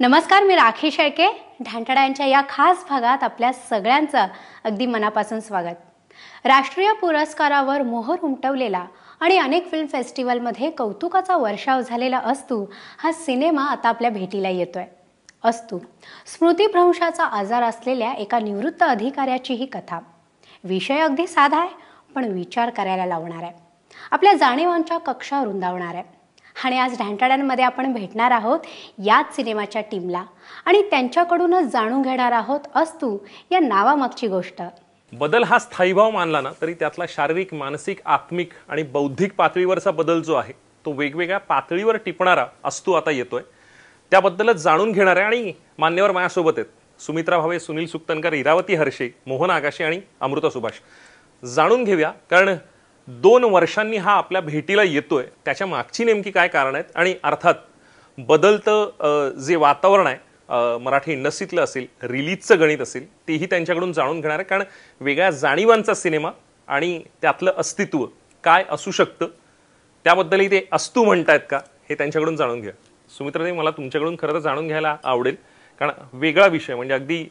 नमस्कार मी राखी शेळके ढांटडा या खास भागात आपल्या सगळ्यांचं अगदी मनापासून स्वागत राष्ट्रीय पुरस्कारावर मोहर उमटवलेला आणि अनेक फिल्म फेस्टिवलमध्ये कौतुकाचा वर्षाव झालेला असतू हा सिनेमा आता आपल्या भेटीला येतोय असतू स्मृतीभ्रंशाचा आजार असलेल्या एका निवृत्त अधिकाऱ्याची ही कथा विषय अगदी साधा आहे पण विचार करायला लावणार आहे आपल्या जाणीवांच्या कक्षा रुंदावणार आहे आणि आज ढांटाड्यांमध्ये आपण भेटणार आहोत याच सिनेमाच्या टीमला आणि त्यांच्याकडूनच जाणून घेणार आहोत अस्तू या नावामागची गोष्ट बदल हा स्थायीभाव मानला ना तरी त्यातला शारीरिक मानसिक आत्मिक आणि बौद्धिक पातळीवरचा बदल जो आहे तो वेगवेगळ्या पातळीवर टिपणारा अस्तू आता येतोय त्याबद्दलच जाणून घेणार आहे आणि मान्यवर माझ्यासोबत आहेत सुमित्रा भावे सुनील सुक्तनकर इरावती हर्षे मोहन आगाशे आणि अमृता सुभाष जाणून घेऊया कारण दोन वर्षांनी हा आपल्या भेटीला येतोय त्याच्या मागची नेमकी काय कारण आहेत आणि अर्थात बदलतं जे वातावरण आहे मराठी इंडस्ट्रीतलं असेल रिलीजचं गणित असेल तेही त्यांच्याकडून जाणून घेणार आहे कारण वेगळ्या जाणीवांचा सिनेमा आणि त्यातलं अस्तित्व काय असू शकतं त्याबद्दलही ते अस्तू आहेत का हे त्यांच्याकडून जाणून घ्या सुमित्रादेवी मला तुमच्याकडून खरं तर जाणून घ्यायला आवडेल कारण वेगळा विषय म्हणजे अगदी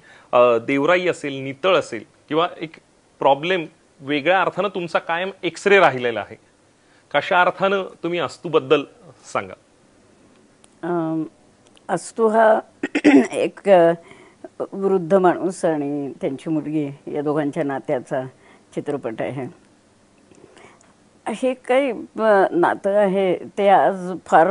देवराई असेल नितळ असेल किंवा एक प्रॉब्लेम वेगळ्या अर्थानं तुमचा कायम एक्सरे राहिलेला आहे कशा अर्थानं तुम्ही अस्तूबद्दल सांगा अस्तू हा एक वृद्ध माणूस आणि त्यांची मुलगी या दोघांच्या नात्याचा चित्रपट आहे हे काही नातं आहे ते आज फार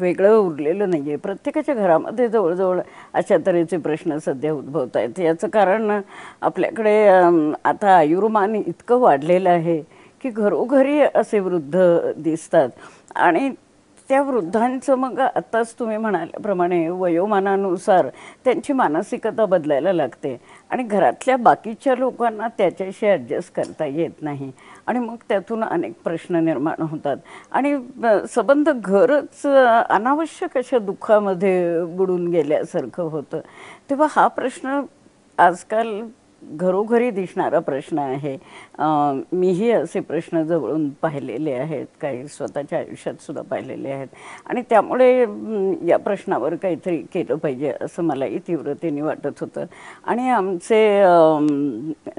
वेगळं उरलेलं नाही आहे प्रत्येकाच्या घरामध्ये जवळजवळ अशा तऱ्हेचे प्रश्न सध्या उद्भवत आहेत याचं कारण आपल्याकडे आता आयुर्मान इतकं वाढलेलं आहे की घरोघरी असे वृद्ध दिसतात आणि त्या वृद्धांचं मग आत्ताच तुम्ही म्हणाल्याप्रमाणे वयोमानानुसार त्यांची मानसिकता बदलायला लागते आणि घरातल्या बाकीच्या लोकांना त्याच्याशी ॲडजस्ट करता येत नाही आणि मग त्यातून अनेक प्रश्न निर्माण होतात आणि सबंध घरच अनावश्यक अशा दुःखामध्ये बुडून गेल्यासारखं होतं तेव्हा हा प्रश्न आजकाल घरोघरी दिसणारा प्रश्न आहे मीही असे प्रश्न जवळून पाहिलेले आहेत काही स्वतःच्या आयुष्यात सुद्धा पाहिलेले आहेत आणि त्यामुळे या प्रश्नावर काहीतरी केलं पाहिजे असं मलाही तीव्रतेने वाटत होतं आणि आमचे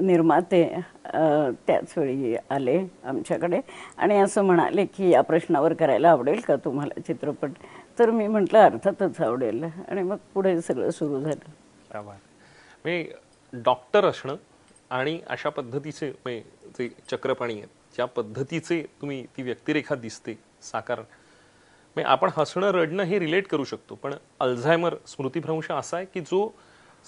निर्माते त्याचवेळी आले आमच्याकडे आणि असं म्हणाले की या प्रश्नावर करायला आवडेल का तुम्हाला चित्रपट तर मी म्हटलं अर्थातच आवडेल आणि मग पुढे सगळं सुरू झालं मी डॉक्टर असणं आणि अशा पद्धतीचे म्हणजे जे चक्रपाणी आहेत ज्या पद्धतीचे तुम्ही ती व्यक्तिरेखा दिसते साकार म्हणजे आपण हसणं रडणं हे रिलेट करू शकतो पण अल्झायमर स्मृतिभ्रंश असा आहे की जो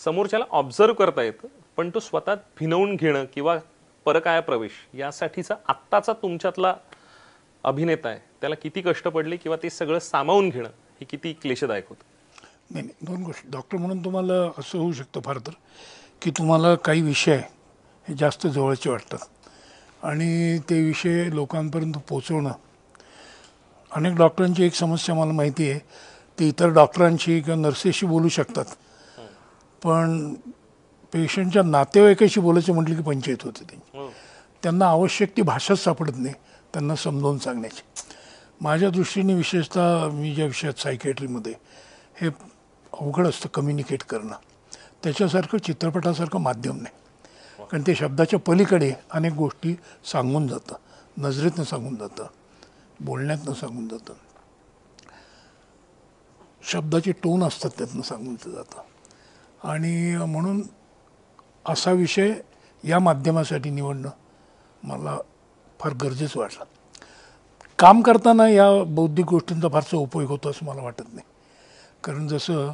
समोरच्याला ऑब्झर्व करता येतं पण तो स्वतः भिनवून घेणं किंवा परकाया प्रवेश यासाठीचा आत्ताचा तुमच्यातला अभिनेता आहे त्याला किती कष्ट पडले किंवा ते सगळं सामावून घेणं हे किती क्लेशदायक होतं नाही नाही दोन गोष्टी डॉक्टर म्हणून तुम्हाला असं होऊ शकतं फार तर की तुम्हाला काही विषय हे जास्त जवळचे वाटतात आणि ते विषय लोकांपर्यंत पोचवणं अनेक डॉक्टरांची एक समस्या मला माहिती आहे ते इतर डॉक्टरांशी किंवा नर्सेसशी बोलू शकतात पण पेशंटच्या नातेवाईकाशी बोलायचं म्हटलं की पंचायत होते त्यांची हो. त्यांना आवश्यक ती भाषाच सापडत नाही त्यांना समजावून सांगण्याची माझ्या दृष्टीने विशेषतः मी ज्या विषयात सायकेट्रीमध्ये हे अवघड असतं कम्युनिकेट करणं त्याच्यासारखं चित्रपटासारखं माध्यम नाही कारण ते शब्दाच्या पलीकडे अनेक गोष्टी सांगून जातं नजरेतनं सांगून जातं बोलण्यातनं सांगून जातं शब्दाचे टोन असतात त्यातनं सांगून जातं आणि म्हणून असा विषय या माध्यमासाठी निवडणं मला फार गरजेचं वाटलं काम करताना या बौद्धिक गोष्टींचा फारसा उपयोग होतो असं मला वाटत नाही कारण जसं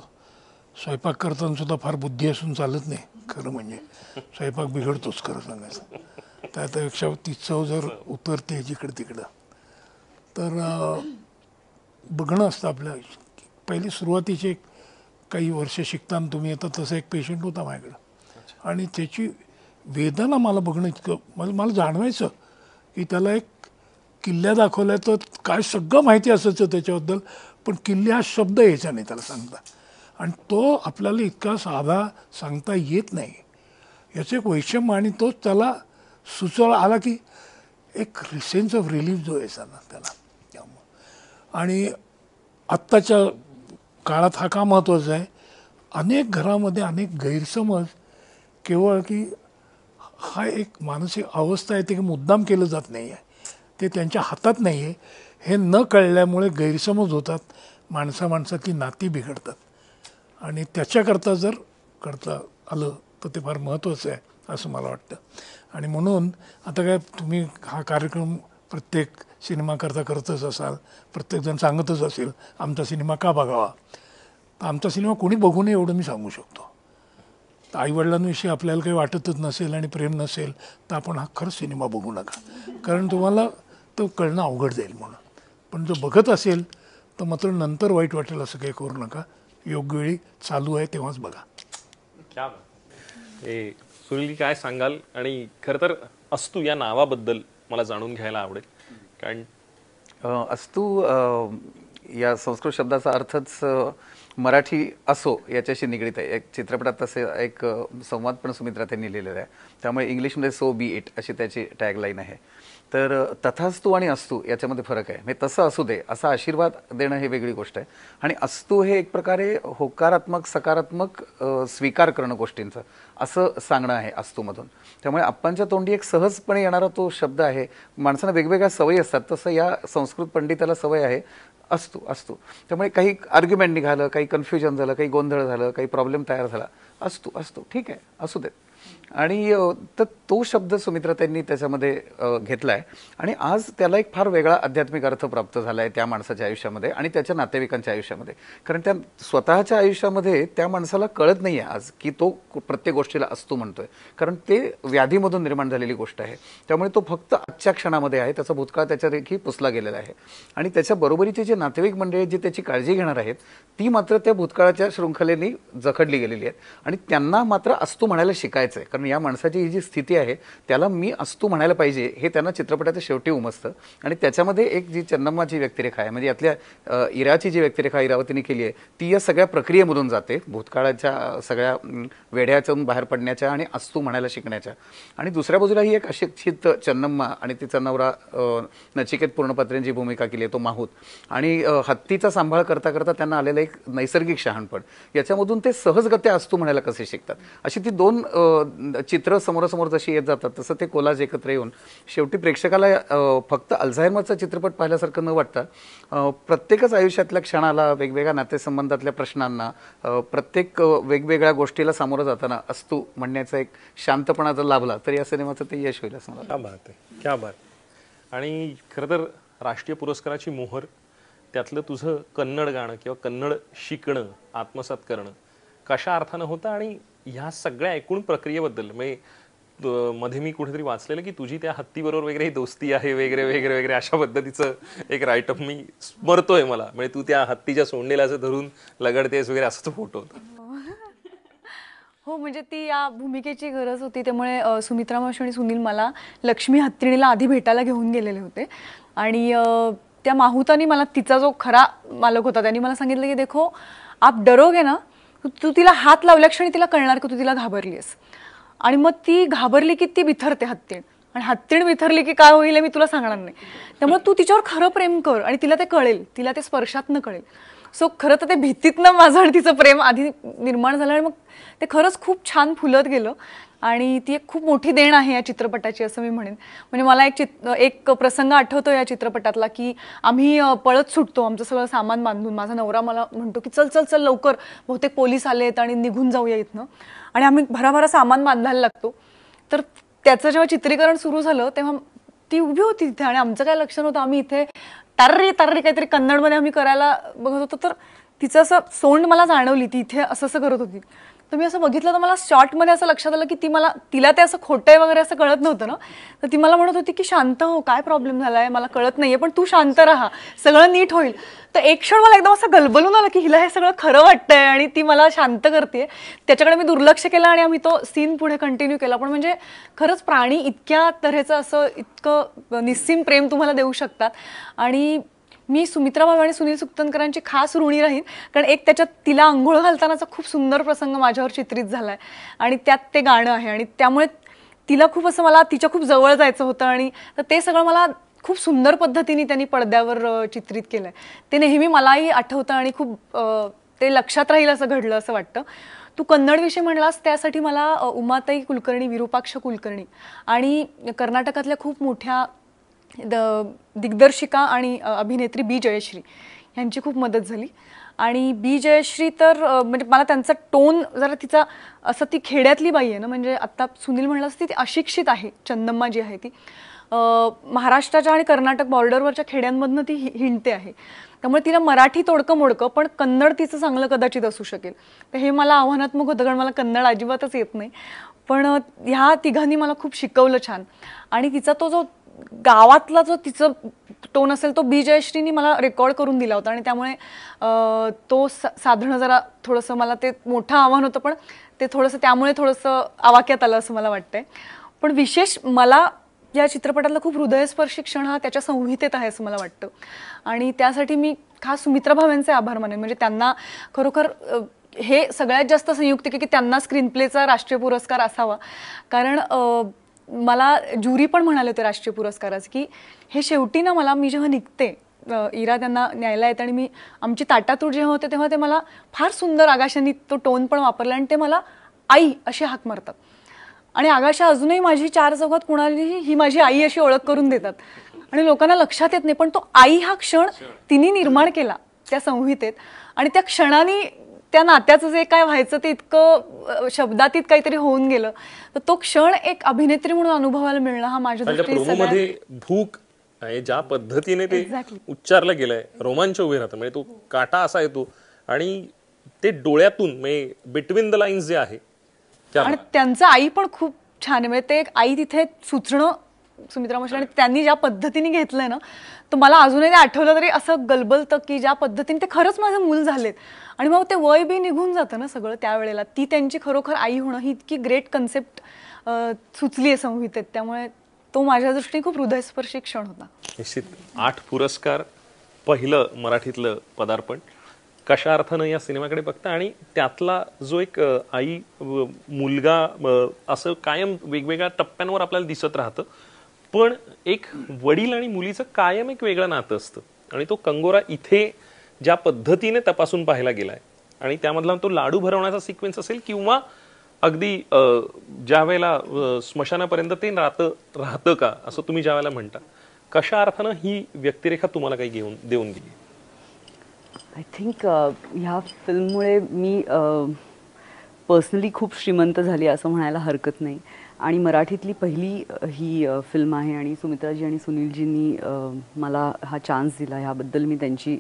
स्वयंपाक करताना सुद्धा फार बुद्धी असून चालत नाही खरं म्हणजे स्वयंपाक बिघडतोच खरं सांगायचं त्यापेक्षा ती चव जर उतरते जिकडं तिकडं तर बघणं असतं आपल्या पहिली सुरुवातीचे काही वर्ष शिकताना तुम्ही येतात तसा एक पेशंट होता माझ्याकडं आणि त्याची वेदना मला बघणं इतकं मला मला जाणवायचं की त्याला एक किल्ल्या दाखवल्या तर काय सगळं माहिती असायचं त्याच्याबद्दल पण किल्ले हा शब्द यायचा नाही त्याला सांगता आणि तो आपल्याला इतका साधा सांगता येत नाही याचं एक वैषम्य आणि तोच त्याला सुचवला आला की एक सेन्स ऑफ रिलीफ जो यायचा ना त्याला त्यामुळं आणि आत्ताच्या काळात हा का महत्त्वाचा आहे अनेक घरामध्ये अनेक गैरसमज केवळ की हा एक मानसिक अवस्था आहे ते की मुद्दाम केलं जात नाही आहे ते त्यांच्या हातात नाही आहे हे न कळल्यामुळे गैरसमज होतात माणसा माणसातली नाती बिघडतात आणि त्याच्याकरता जर करता आलं तर ते फार महत्त्वाचं आहे असं मला वाटतं आणि म्हणून आता काय तुम्ही हा कार्यक्रम प्रत्येक सिनेमाकरता करता करतच असाल प्रत्येकजण सांगतच असेल आमचा सिनेमा का बघावा तर आमचा सिनेमा कोणी बघू नये एवढं मी सांगू शकतो तर आईवडिलांविषयी आपल्याला काही वाटतच नसेल आणि प्रेम नसेल तर आपण हा खरंच सिनेमा बघू नका कारण तुम्हाला तो कळणं अवघड जाईल म्हणून पण जो बघत असेल तर मात्र नंतर वाईट वाटेल असं काही करू नका योग्य वेळी चालू आहे तेव्हाच बघा क्या ए सुनील काय सांगाल आणि खरं तर अस्तू या नावाबद्दल मला जाणून घ्यायला आवडेल कारण अस्तू या संस्कृत शब्दाचा अर्थच मराठी असो याच्याशी निगडीत आहे एक चित्रपटात तसे एक संवाद पण सुमित्रा त्यांनी लिहिलेला आहे त्यामुळे इंग्लिशमध्ये सो बी इट अशी त्याची टॅगलाईन आहे तर तथास्तू आणि असतू याच्यामध्ये फरक आहे म्हणजे तसं असू दे असा आशीर्वाद देणं हे वेगळी गोष्ट आहे आणि असतू हे एक प्रकारे होकारात्मक सकारात्मक स्वीकार करणं गोष्टींचं असं सांगणं आहे अस्तूमधून त्यामुळे आप्पांच्या तोंडी एक सहजपणे येणारा तो शब्द आहे माणसांना वेगवेगळ्या सवयी असतात तसं या संस्कृत पंडिताला सवय आहे असतो असतो त्यामुळे काही आर्ग्युमेंट निघालं काही कन्फ्युजन झालं काही गोंधळ झालं काही प्रॉब्लेम तयार झाला असतो असतो ठीक आहे असू देत आणि तर तो शब्द सुमित्रा त्यांनी त्याच्यामध्ये घेतला आहे आणि आज त्याला एक फार वेगळा आध्यात्मिक अर्थ प्राप्त झाला आहे त्या माणसाच्या आयुष्यामध्ये आणि त्याच्या नातेवाईकांच्या आयुष्यामध्ये कारण त्या स्वतःच्या आयुष्यामध्ये त्या माणसाला कळत नाही आहे आज की तो प्रत्येक गोष्टीला असतो म्हणतोय कारण ते व्याधीमधून निर्माण झालेली गोष्ट आहे त्यामुळे तो फक्त आजच्या क्षणामध्ये आहे त्याचा भूतकाळ त्याच्या देखील पुसला गेलेला आहे आणि त्याच्या बरोबरीचे जे नातेवाईक मंडळी जी त्याची काळजी घेणार आहेत ती मात्र त्या भूतकाळाच्या शृंखलेने जखडली गेलेली आहेत आणि त्यांना मात्र असतो म्हणायला शिकायचं आहे कारण या माणसाची ही जी स्थिती आहे त्याला मी असतो म्हणायला पाहिजे हे त्यांना चित्रपटाच्या शेवटी उमसतं आणि त्याच्यामध्ये एक जी चन्नम्मा व्यक्तिरेखा आहे म्हणजे यातल्या इराची जी व्यक्तिरेखा इरावतीने केली आहे ती या सगळ्या प्रक्रियेमधून जाते भूतकाळाच्या सगळ्या वेढ्याच्याहून बाहेर पडण्याच्या आणि अस्तु म्हणायला शिकण्याच्या आणि दुसऱ्या बाजूला ही एक अशिक्षित चन्नम्मा आणि तिचा नवरा नचिकेत पूर्णपात्रेंची भूमिका केली आहे तो माहूत आणि हत्तीचा सांभाळ करता करता त्यांना आलेलं एक नैसर्गिक शहाणपण याच्यामधून ते सहजगत्या असतो म्हणायला कसे शिकतात अशी ती दोन चित्र समोरासमोर जशी येत जातात तसं ते कोलाज एकत्र येऊन शेवटी प्रेक्षकाला फक्त अल्झायमरचा चित्रपट पाहिल्यासारखं न वाटता प्रत्येकच आयुष्यातल्या क्षणाला वेगवेगळ्या नातेसंबंधातल्या प्रश्नांना प्रत्येक वेगवेगळ्या गोष्टीला सामोरं जाताना असतो म्हणण्याचा एक शांतपणा जर लाभला तर या सिनेमाचं ते यश होईल असं मला बात क्या आणि खरं तर राष्ट्रीय पुरस्काराची मोहर त्यातलं तुझं कन्नड गाणं किंवा कन्नड शिकणं आत्मसात करणं कशा अर्थानं होतं आणि ह्या सगळ्या एकूण प्रक्रियेबद्दल म्हणजे मध्ये मी कुठेतरी वाचलेलं की तुझी त्या हत्तीबरोबर वगैरे ही दोस्ती आहे वगैरे वगैरे वगैरे अशा पद्धतीचं एक रायटअप मी स्मरतोय मला म्हणजे तू त्या हत्तीच्या सोंडेला असं धरून लगडतेस वगैरे असाच फोटो होता हो म्हणजे ती या भूमिकेची गरज होती त्यामुळे सुमित्रा मावशी आणि सुनील मला लक्ष्मी हत्तीणीला आधी भेटायला घेऊन गेलेले होते आणि त्या माहुतानी मला तिचा जो खरा मालक होता त्यांनी मला सांगितलं की देखो आप डरोगे ना तू तिला हात लावल्या क्षणी तिला कळणार की तू तिला घाबरलीस आणि मग ती घाबरली की ती बिथरते हत्तीण आणि हत्तीण विथरली की काय होईल मी तुला सांगणार नाही त्यामुळे तू तिच्यावर खरं प्रेम कर आणि तिला ते कळेल तिला ते स्पर्शातनं कळेल सो खरं तर ते भीतीतनं माझं आणि तिचं प्रेम आधी निर्माण झालं आणि मग ते खरंच खूप छान फुलत गेलं आणि ती एक खूप मोठी देण आहे या चित्रपटाची असं मी म्हणेन म्हणजे मला एक चित एक प्रसंग आठवतो या चित्रपटातला की आम्ही पळत सुटतो आमचं सगळं सामान बांधून माझा नवरा मला म्हणतो की चल चल चल लवकर बहुतेक पोलीस आले आहेत आणि निघून जाऊया इथनं आणि आम्ही भराभरा सामान बांधायला लागतो तर त्याचं जेव्हा चित्रीकरण सुरू झालं तेव्हा ती उभी होती तिथे आणि आमचं काय लक्ष नव्हतं आम्ही इथे तार्री तार्री काहीतरी कन्नडमध्ये आम्ही करायला बघत होतो तर तिचं असं सोंड मला जाणवली ती इथे असं असं करत होती तर मी असं बघितलं तर मला शॉर्टमध्ये असं लक्षात आलं की ती मला तिला ते असं खोटं आहे वगैरे असं कळत नव्हतं ना तर ती मला म्हणत होती की शांत हो काय प्रॉब्लेम झाला आहे मला कळत नाही आहे पण तू शांत राहा सगळं नीट होईल तर एक क्षण मला एकदम असं गलबलून आलं की हिला हे सगळं खरं वाटतंय आणि ती मला शांत करते त्याच्याकडे मी दुर्लक्ष केलं आणि आम्ही तो सीन पुढे कंटिन्यू केला पण म्हणजे खरंच प्राणी इतक्या तऱ्हेचं असं इतकं निस्सीम प्रेम तुम्हाला देऊ शकतात आणि मी सुमित्रा भावे आणि सुनील सुक्तनकरांची खास ऋणी राहीन कारण एक त्याच्यात तिला आंघोळ घालतानाचा खूप सुंदर प्रसंग माझ्यावर चित्रित झाला आहे आणि त्यात ते गाणं आहे आणि त्यामुळे तिला खूप असं मला तिच्या खूप जवळ जायचं होतं आणि तर ते सगळं मला खूप सुंदर पद्धतीने त्यांनी पडद्यावर चित्रित केलं आहे ते नेहमी मलाही आठवतं आणि खूप ते लक्षात राहील असं घडलं असं वाटतं तू कन्नड विषय म्हणलास त्यासाठी मला उमाताई कुलकर्णी विरूपाक्ष कुलकर्णी आणि कर्नाटकातल्या खूप मोठ्या द दिग्दर्शिका आणि अभिनेत्री बी जयश्री यांची खूप मदत झाली आणि बी जयश्री तर म्हणजे मला त्यांचा टोन जरा तिचा असं ती खेड्यातली बाई आहे ना म्हणजे आत्ता सुनील म्हणलं असती ती अशिक्षित आहे चंदम्मा जी आहे ती महाराष्ट्राच्या आणि कर्नाटक बॉर्डरवरच्या खेड्यांमधनं ती हि हिंडते आहे त्यामुळे तिला मराठी तोडकं मोडकं पण कन्नड तिचं चांगलं कदाचित असू शकेल तर हे मला आव्हानात्मक होतं कारण मला कन्नड अजिबातच येत नाही पण ह्या तिघांनी मला खूप शिकवलं छान आणि तिचा तो जो गावातला जो तिचं टोन असेल तो बी जयश्रीनी मला रेकॉर्ड करून दिला होता आणि त्यामुळे तो सा साधणं जरा थोडंसं मला ते मोठं आव्हान होतं पण ते थोडंसं त्यामुळे थोडंसं आवाक्यात आलं असं मला वाटतंय पण विशेष मला या चित्रपटातला खूप हृदयस्पर्शी क्षण हा त्याच्या संहितेत आहे असं मला वाटतं आणि त्यासाठी मी खास सुमित्रा भावेंचे आभार मानेन म्हणजे त्यांना खरोखर हे सगळ्यात जास्त संयुक्त की त्यांना स्क्रीनप्लेचा राष्ट्रीय पुरस्कार असावा कारण मला ज्युरी पण म्हणाले होते राष्ट्रीय पुरस्काराचं की हे शेवटी ना मला मी जेव्हा निघते इरा त्यांना न्यायला आणि मी आमची ताटातूट जेव्हा होते तेव्हा ते मला फार सुंदर आगाशांनी तो टोन पण वापरला आणि ते मला आई असे हाक मारतात आणि आगाशा अजूनही माझी चार चौघात कुणालीही ही माझी आई अशी ओळख करून देतात आणि लोकांना लक्षात येत नाही पण तो आई हा क्षण तिने निर्माण केला त्या संहितेत आणि त्या क्षणाने त्या नात्याचं जे काय व्हायचं ते इतकं शब्दातीत काहीतरी होऊन गेलं तर तो क्षण एक अभिनेत्री म्हणून अनुभवायला मिळणं हा माझ्या भूक आहे ज्या पद्धतीने ते उच्चारलं गेलंय रोमांच उभे राहतं म्हणजे तो काटा असा येतो आणि ते डोळ्यातून म्हणजे बिटवीन द लाईन्स जे आहे आणि त्यांचं आई पण खूप छान आहे म्हणजे ते एक आई तिथे सुचणं सुमित्रा मशा आणि त्यांनी ज्या पद्धतीने घेतलंय ना तर मला अजूनही आठवलं तरी असं गलबलतं की ज्या पद्धतीने ते खरंच माझं मूल झालेत आणि मग ते वय बी निघून जातं ना सगळं त्यावेळेला ती त्यांची खरोखर आई होणं ही इतकी ग्रेट कन्सेप्ट सुचली आहे संहितेत त्यामुळे तो माझ्या दृष्टीने खूप हृदयस्पर्शी क्षण होता निश्चित आठ पुरस्कार पहिलं मराठीतलं पदार्पण कशा अर्थानं या सिनेमाकडे बघता आणि त्यातला जो एक आई मुलगा असं कायम वेगवेगळ्या टप्प्यांवर आपल्याला दिसत राहतं पण एक वडील आणि मुलीचं कायम एक वेगळं नातं असतं आणि तो कंगोरा इथे ज्या पद्धतीने तपासून पाहायला गेलाय आणि त्यामधला तो लाडू भरवण्याचा सिक्वेन्स असेल किंवा अगदी ज्या वेळेला स्मशानापर्यंत ते राहतं राहतं का असं तुम्ही ज्या वेळेला म्हणता कशा अर्थानं ही व्यक्तिरेखा तुम्हाला काही घेऊन देऊन दिली आय थिंक ह्या फिल्ममुळे मी पर्सनली खूप श्रीमंत झाली असं म्हणायला हरकत नाही आणि मराठीतली पहिली ही फिल्म आहे आणि सुमित्राजी आणि सुनीलजींनी मला हा चान्स दिला ह्याबद्दल मी त्यांची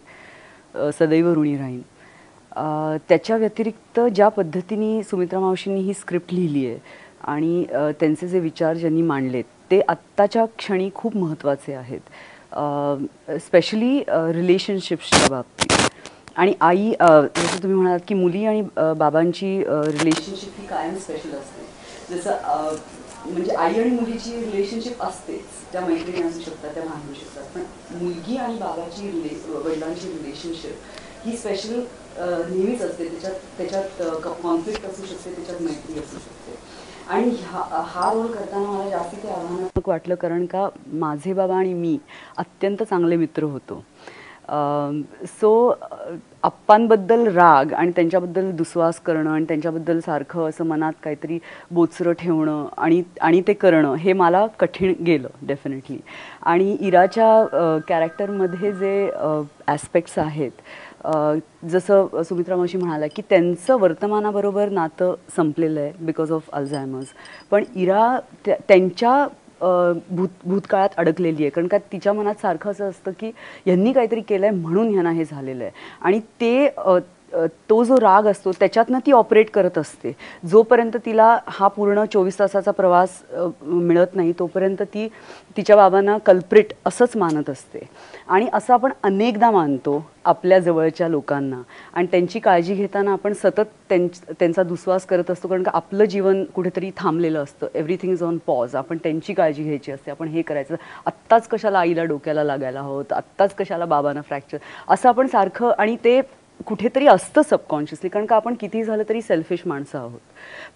सदैव ऋणी राहीन त्याच्या व्यतिरिक्त ज्या पद्धतीने सुमित्रा मावशींनी ही स्क्रिप्ट लिहिली आहे आणि त्यांचे जे विचार ज्यांनी मांडलेत ते आत्ताच्या क्षणी खूप महत्त्वाचे आहेत स्पेशली रिलेशनशिप्सच्या बाबतीत आणि आई जसं तुम्ही म्हणालात की मुली आणि बाबांची रिलेशनशिप ही कायम स्पेशल असते जसं म्हणजे आई आणि मुलीची रिलेशनशिप असतेच त्या मैत्रिणी असू शकतात त्या भांडू शकतात पण मुलगी आणि बाबाची रिले वडिलांची रिलेशनशिप ही स्पेशल नेहमीच असते त्याच्यात त्याच्यात कॉन्फ्लिक्ट असू शकते त्याच्यात मैत्री असू शकते आणि हा रोल करताना मला जास्त ते आव्हानात्मक वाटलं कारण का माझे बाबा आणि मी अत्यंत चांगले मित्र होतो सो आप्पांबद्दल राग आणि त्यांच्याबद्दल दुस्वास करणं आणि त्यांच्याबद्दल सारखं असं मनात काहीतरी बोचरं ठेवणं आणि आणि ते करणं हे मला कठीण गेलं डेफिनेटली आणि इराच्या कॅरेक्टरमध्ये जे ॲस्पेक्ट्स आहेत जसं सुमित्रा मावशी म्हणाला की त्यांचं वर्तमानाबरोबर नातं संपलेलं आहे बिकॉज ऑफ अल्झायमर्स पण इरा त्यांच्या भूत भूतकाळात अडकलेली आहे कारण का तिच्या मनात सारखं असं असतं की यांनी काहीतरी केलं आहे म्हणून ह्यांना हे झालेलं आहे आणि ते तो जो राग असतो त्याच्यातनं ती ऑपरेट करत असते जोपर्यंत तिला हा पूर्ण चोवीस तासाचा प्रवास मिळत नाही तोपर्यंत ती तिच्या बाबांना कल्प्रिट असंच मानत असते आणि असं आपण अनेकदा मानतो आपल्या जवळच्या लोकांना आणि त्यांची काळजी घेताना आपण सतत त्यां त्यांचा दुस्वास करत असतो कारण का आपलं जीवन कुठेतरी थांबलेलं असतं एव्हरीथिंग इज ऑन पॉज आपण त्यांची काळजी घ्यायची असते आपण हे करायचं आत्ताच कशाला आईला डोक्याला लागायला हवं आत्ताच कशाला बाबांना फ्रॅक्चर असं आपण सारखं आणि ते कुठेतरी असतं सबकॉन्शियसली कारण का आपण किती झालं तरी सेल्फिश माणसं आहोत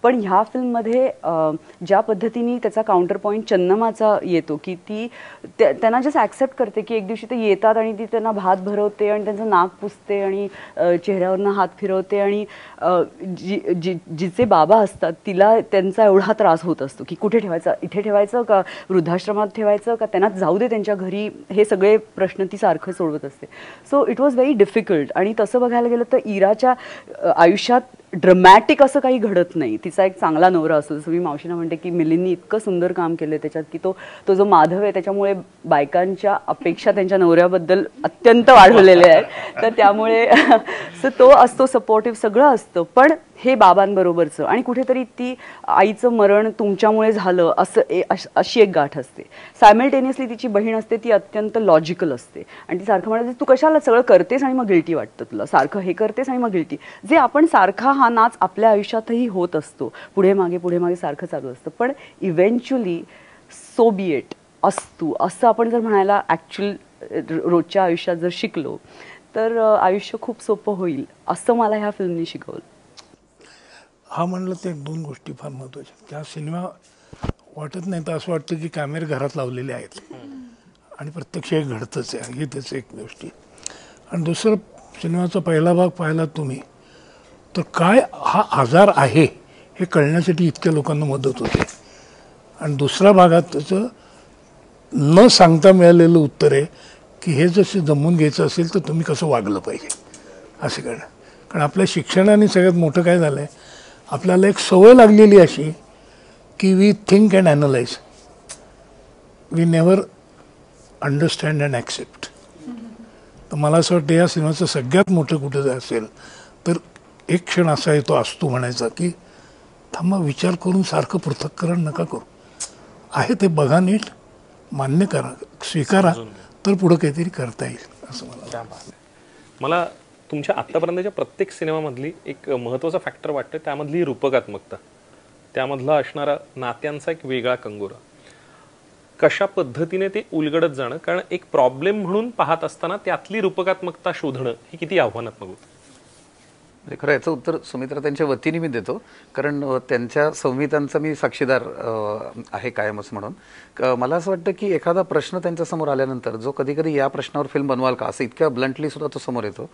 पण ह्या फिल्ममध्ये ज्या पद्धतीने त्याचा काउंटर पॉईंट चन्नमाचा येतो की ती त्यांना जस्ट ॲक्सेप्ट करते की एक दिवशी ते येतात आणि ती त्यांना भात भरवते आणि त्यांचं नाक पुसते आणि चेहऱ्यावरनं हात फिरवते आणि जी जिचे बाबा असतात तिला त्यांचा एवढा त्रास होत असतो की कुठे ठेवायचा इथे ठेवायचं का वृद्धाश्रमात ठेवायचं का त्यांना जाऊ दे त्यांच्या घरी हे सगळे प्रश्न ती सारखं सोडवत असते so it was very difficult आणि तसं बघायला गेलं तर इराच्या आयुष्यात ड्रमॅटिक असं काही घडत नाही तिचा एक चांगला नवरा असतो जसं मी मावशीना म्हणते की मिलींनी इतकं सुंदर काम केलं त्याच्यात की तो तो जो माधव आहे त्याच्यामुळे बायकांच्या अपेक्षा त्यांच्या नवऱ्याबद्दल अत्यंत वाढवलेल्या आहेत तर त्यामुळे तो असतो सपोर्टिव्ह सगळं असतं पण हे बाबांबरोबरचं आणि कुठेतरी ती आईचं मरण तुमच्यामुळे झालं असं अशी एक गाठ असते सायमल्टेनियसली तिची बहीण असते ती अत्यंत लॉजिकल असते आणि ती सारखं म्हणायचं तू कशाला सगळं करतेस आणि मग गिल्टी वाटतं तुला सारखं हे करतेस आणि मग गिल्टी जे आपण सारखा हा नाच आपल्या आयुष्यातही होत असतो पुढे मागे पुढे मागे सारखं चालू असतं पण इव्हेंच्युअली सोबिएट बी असं आपण जर म्हणायला ॲक्च्युअल रोजच्या आयुष्यात जर शिकलो तर आयुष्य खूप सोपं होईल असं मला ह्या फिल्मने शिकवलं हा म्हणलं ते दोन गोष्टी फार महत्त्वाच्या त्या सिनेमा वाटत नाही तर असं वाटतं की कॅमेरे घरात लावलेले आहेत आणि प्रत्यक्ष हे घडतंच आहे ही त्याच एक गोष्टी आणि दुसरं सिनेमाचा पहिला भाग पाहिला तुम्ही तर काय हा आजार आहे हे कळण्यासाठी इतक्या लोकांना मदत होते आणि दुसऱ्या भागात त्याचं न सांगता मिळालेलं उत्तर आहे की हे जसे जमून घ्यायचं असेल तर तुम्ही कसं वागलं पाहिजे असे कारण कारण आपल्या शिक्षणाने सगळ्यात मोठं काय झालं आहे आपल्याला एक सवय लागलेली अशी की we think and analyse we never understand and accept तर मला असं वाटतं या सिनेमाचं सगळ्यात मोठं कुठं जर असेल तर एक क्षण असा येतो असतो म्हणायचा की थांबा विचार करून सारखं पृथक्करण नका करू आहे ते बघा नीट मान्य करा स्वीकारा तर पुढं काहीतरी करता येईल असं मला मला तुमच्या आत्तापर्यंतच्या प्रत्येक सिनेमामधली एक महत्त्वाचा फॅक्टर वाटतं त्यामधली रूपकात्मकता त्यामधला असणारा नात्यांचा एक वेगळा कंगोरा कशा पद्धतीने ते उलगडत जाणं कारण एक प्रॉब्लेम म्हणून पाहत असताना त्यातली रूपकात्मकता शोधणं हे किती आव्हानात्मक होतं म्हणजे खरं याचं उत्तर सुमित्रा त्यांच्या वतीने मी देतो कारण त्यांच्या संहितांचा मी साक्षीदार आहे कायमच म्हणून मला असं वाटतं की एखादा प्रश्न त्यांच्यासमोर आल्यानंतर जो कधी कधी या प्रश्नावर फिल्म बनवाल का असं इतक्या ब्लंटली सुद्धा तो समोर येतो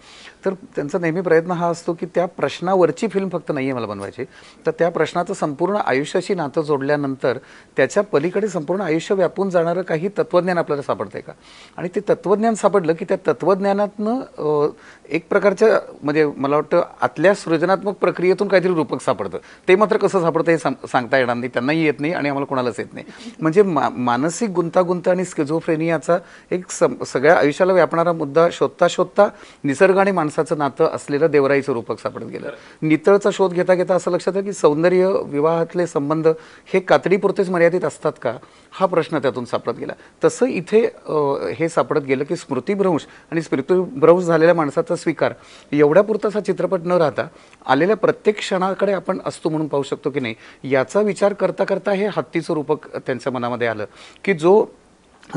तर त्यांचा नेहमी प्रयत्न हा असतो की त्या प्रश्नावरची फिल्म फक्त नाही आहे मला बनवायची तर त्या प्रश्नाचं संपूर्ण आयुष्याशी नातं जोडल्यानंतर त्याच्या पलीकडे संपूर्ण आयुष्य व्यापून जाणारं काही तत्त्वज्ञान आपल्याला सापडतंय का आणि ते तत्वज्ञान सापडलं की त्या तत्त्वज्ञानातनं एक प्रकारच्या म्हणजे मला वाटतं आतल्या सृजनात्मक प्रक्रियेतून काहीतरी रूपक सापडतं ते मात्र कसं सापडतं हे सांगता येणार नाही त्यांनाही येत नाही आणि आम्हाला कोणालाच येत नाही म्हणजे मा मानसिक गुंतागुंत आणि स्किझोफ्रेनियाचा एक सगळ्या आयुष्याला व्यापणारा मुद्दा शोधता शोधता निसर्ग आणि माणसाचं नातं असलेलं देवराईचं रूपक सापडत गेलं नितळचा शोध घेता घेता असं लक्षात आहे की सौंदर्य विवाहातले संबंध हे कातडीपुरतेच मर्यादित असतात का हा प्रश्न त्यातून सापडत गेला तसं इथे हे सापडत गेलं की स्मृतिभ्रंश आणि स्मृतिभ्रंश झालेल्या माणसाचा स्वीकार एवढ्यापुरताच हा चित्रपट न राहता आलेल्या प्रत्येक क्षणाकडे आपण असतो म्हणून पाहू शकतो की नाही याचा विचार करता करता हे हत्तीचं रूपक त्यांच्या मनामध्ये आलं की जो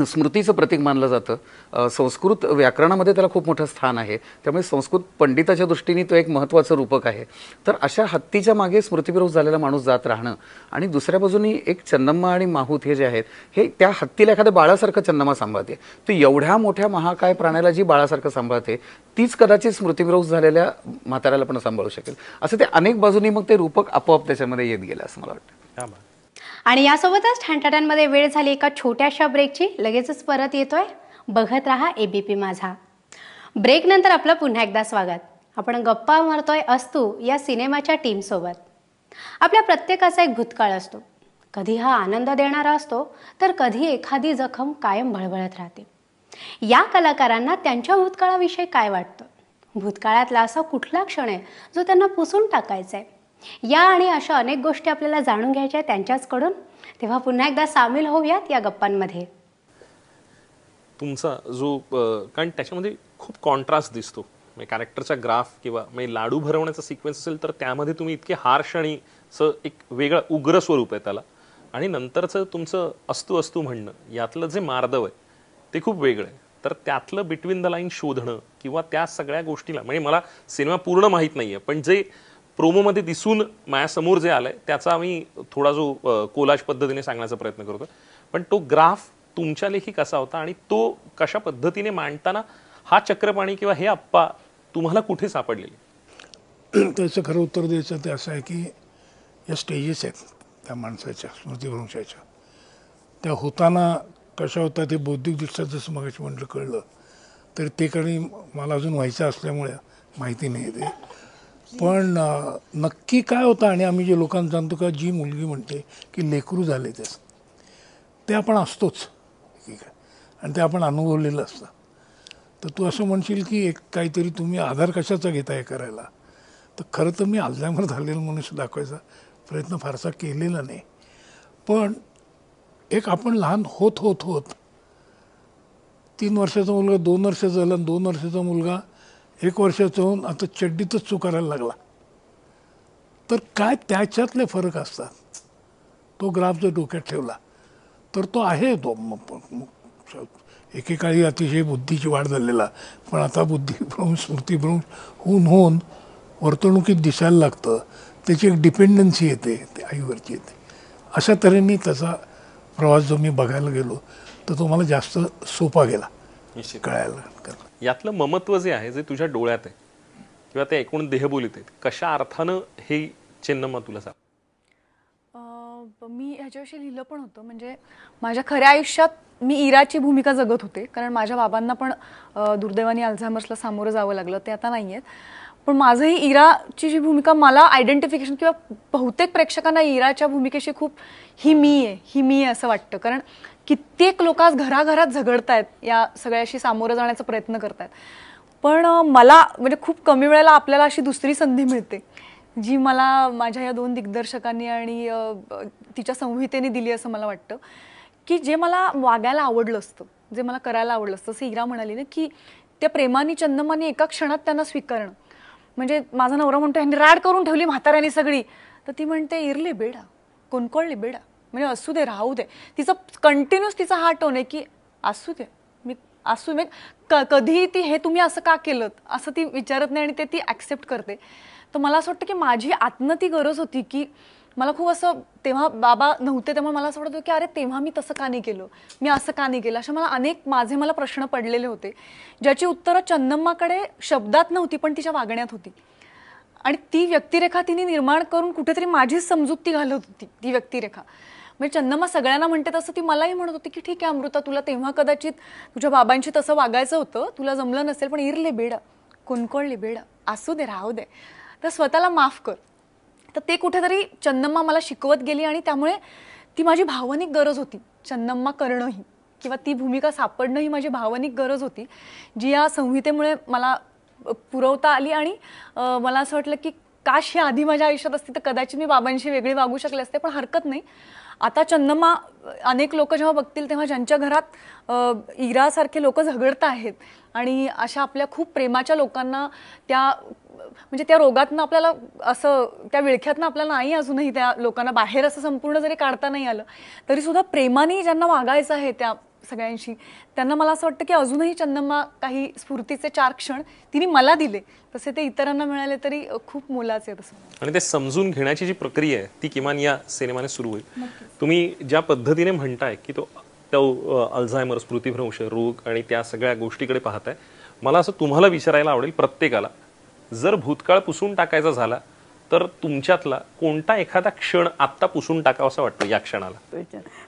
स्मृतीचं प्रतीक मानलं जातं संस्कृत व्याकरणामध्ये त्याला खूप मोठं स्थान आहे त्यामुळे संस्कृत पंडिताच्या दृष्टीने तो एक महत्त्वाचं रूपक आहे तर अशा हत्तीच्या मागे स्मृतीविरोध झालेला माणूस जात राहणं आणि दुसऱ्या बाजूनी एक चंदम्मा आणि माहूत हे जे आहेत हे त्या हत्तीला एखाद्या बाळासारखं चन्नम्मा सांभाळते तर एवढ्या मोठ्या महाकाय प्राण्याला जी बाळासारखं सांभाळते तीच कदाचित स्मृतीविरोध झालेल्या म्हाताऱ्याला पण सांभाळू शकेल असं ते अनेक बाजूनी मग ते रूपक आपोआप त्याच्यामध्ये येत गेलं असं मला वाटतं आणि यासोबतच ठणठण्यांमध्ये वेळ झाली एका छोट्याशा ब्रेकची लगेचच परत येतोय बघत राहा एबीपी माझा ब्रेकनंतर आपलं पुन्हा एकदा स्वागत आपण गप्पा मारतोय अस्तू या सिनेमाच्या टीमसोबत आपल्या प्रत्येकाचा एक भूतकाळ असतो कधी हा आनंद देणारा असतो तर कधी एखादी जखम कायम भळबळत राहते या कलाकारांना त्यांच्या भूतकाळाविषयी काय वाटतं भूतकाळातला असा कुठला क्षण आहे जो त्यांना पुसून टाकायचा आहे या आणि अशा अनेक गोष्टी आपल्याला जाणून घ्यायच्या त्यांच्याचकडून तेव्हा पुन्हा एकदा सामील होऊयात या गप्पांमध्ये तुमचा जो कारण त्याच्यामध्ये खूप कॉन्ट्रास्ट दिसतो कॅरेक्टरचा म्हणजे ग्राफ किंवा म्हणजे लाडू भरवण्याचा सिक्वेन्स असेल तर त्यामध्ये तुम्ही इतके हार्श आणि एक वेगळं उग्र स्वरूप आहे त्याला आणि नंतरचं तुमचं अस्तू अस्तू म्हणणं यातलं जे मार्दव आहे ते खूप वेगळं आहे तर त्यातलं बिटवीन द लाईन शोधणं किंवा त्या सगळ्या गोष्टीला म्हणजे मला सिनेमा पूर्ण माहीत नाही आहे पण जे प्रोमोमध्ये दिसून माझ्यासमोर जे आलं आहे त्याचा मी थोडा जो कोलाज पद्धतीने सांगण्याचा प्रयत्न करतो पण तो ग्राफ तुमच्या लेखी कसा होता आणि तो कशा पद्धतीने मांडताना हा चक्रपाणी किंवा हे आप्पा तुम्हाला कुठे सापडलेले त्याचं खरं उत्तर द्यायचं ते असं आहे की या स्टेजेस आहेत त्या माणसाच्या स्मृतीभ्रंशाच्या त्या होताना कशा होता ते बौद्धिकदृष्ट्या जसं मग म्हटलं कळलं तर ते काही मला अजून व्हायचं असल्यामुळे माहिती नाही ते पण नक्की काय होतं आणि आम्ही जे लोकांना जाणतो का जी मुलगी म्हणते की लेकरू झाले त्याचं ते आपण असतोच ठीक आहे आणि ते आपण अनुभवलेलं असतं तर तू असं म्हणशील की एक काहीतरी तुम्ही आधार कशाचा घेताय करायला तर खरं तर मी अल्झायमर झालेलं मनुष्य दाखवायचा प्रयत्न फारसा केलेला नाही पण एक आपण लहान होत होत होत तीन वर्षाचा मुलगा दोन वर्षाचा झाला दोन वर्षाचा मुलगा एक वर्षाचा होऊन आता चड्डीतच चुकारायला लागला तर काय त्याच्यातले फरक असतात तो ग्राफ जर डोक्यात ठेवला तर तो आहे तो एकेकाळी अतिशय बुद्धीची वाढ झालेला पण आता बुद्धिभ्रम स्मृतीभ्रम होऊन होऊन वर्तणुकीत दिसायला लागतं त्याची एक डिपेंडन्सी येते ते आईवरची येते अशा तऱ्हेने त्याचा प्रवास जो मी बघायला गेलो तर तो मला जास्त सोपा गेला कळायला यातलं ममत्व जे आहे जे तुझ्या डोळ्यात आहे किंवा ते एकूण देहबोलीत आहेत कशा अर्थानं हे चिन्ह मग तुला सांग मी ह्याच्याविषयी लिहिलं पण होतं म्हणजे माझ्या खऱ्या आयुष्यात मी इराची भूमिका जगत होते कारण माझ्या बाबांना पण दुर्दैवाने अल्झायमर्सला सामोरं जावं लागलं ते आता नाही आहेत पण माझंही इराची जी भूमिका मला आयडेंटिफिकेशन किंवा बहुतेक प्रेक्षकांना इराच्या भूमिकेशी खूप ही मी आहे ही मी आहे असं वाटतं कारण कित्येक लोक आज घराघरात झगडतायत या सगळ्याशी सामोरं जाण्याचा प्रयत्न करतायत पण मला म्हणजे खूप कमी वेळेला आपल्याला अशी दुसरी संधी मिळते जी मला माझ्या या दोन दिग्दर्शकांनी आणि तिच्या संहितेने दिली असं मला वाटतं की जे मला वागायला आवडलं असतं जे मला करायला आवडलं असतं असं इरा म्हणाली ना की त्या प्रेमाने चंदमाने एका क्षणात त्यांना स्वीकारणं म्हणजे माझा नवरा म्हणतो ह्यांनी राड करून ठेवली म्हाताऱ्यांनी सगळी तर ती म्हणते इरले बेडा कोणकोळले बेडा म्हणजे असू दे राहू दे तिचं कंटिन्युअस तिचा हा टोन आहे की असू दे मी असू दे क कधीही ती हे तुम्ही असं का केलं असं ती विचारत नाही आणि ते ती ॲक्सेप्ट करते तर मला असं वाटतं की माझी आतनं ती गरज होती की मला खूप असं तेव्हा बाबा नव्हते तेव्हा मला असं वाटतं की अरे तेव्हा मी तसं का नाही केलं मी असं का नाही केलं असे मला अनेक माझे मला प्रश्न पडलेले होते ज्याची उत्तरं चंदम्माकडे शब्दात नव्हती पण तिच्या वागण्यात होती आणि ती व्यक्तिरेखा तिने निर्माण करून कुठेतरी माझीच समजूत ती घालत होती ती व्यक्तिरेखा म्हणजे चंदमा सगळ्यांना म्हणते तसं ती मलाही म्हणत होती की ठीक आहे अमृता तुला तेव्हा कदाचित तुझ्या बाबांशी तसं वागायचं होतं तुला जमलं नसेल पण इरले बेड कुणकोळली बेड असू दे राहू दे तर स्वतःला माफ कर तर ते कुठेतरी चंदम्मा मला शिकवत गेली आणि त्यामुळे ती माझी भावनिक गरज होती चंदम्मा करणंही किंवा ती भूमिका सापडणं ही माझी भावनिक गरज होती जी या संहितेमुळे मला पुरवता आली आणि मला असं वाटलं की काश ही आधी माझ्या आयुष्यात असती तर कदाचित मी बाबांशी वेगळी वागू शकले असते पण हरकत नाही आता चंदमा अनेक लोक जेव्हा बघतील तेव्हा ज्यांच्या घरात इरासारखे लोक झगडत आहेत आणि अशा आपल्या खूप प्रेमाच्या लोकांना त्या म्हणजे त्या रोगातनं आपल्याला असं त्या विळख्यातनं आपल्याला नाही अजूनही त्या लोकांना बाहेर असं संपूर्ण जरी काढता नाही आलं तरीसुद्धा प्रेमाने ज्यांना वागायचं आहे त्या सगळ्यांशी त्यांना मला असं वाटतं की अजूनही चंदम्मा काही स्फूर्तीचे चार क्षण तिने मला दिले तसे ते इतरांना मिळाले तरी खूप मोलाचे तसं आणि ते समजून घेण्याची जी प्रक्रिया आहे ती किमान या सिनेमाने सुरू होईल तुम्ही ज्या पद्धतीने म्हणताय की तो तो अल्झायमर स्मृतिभ्रंश रोग आणि त्या सगळ्या गोष्टीकडे पाहताय मला असं तुम्हाला विचारायला आवडेल प्रत्येकाला जर भूतकाळ पुसून टाकायचा झाला तर तुमच्यातला कोणता एखादा क्षण आता पुसून टाकावा असं वाटतं या क्षणाला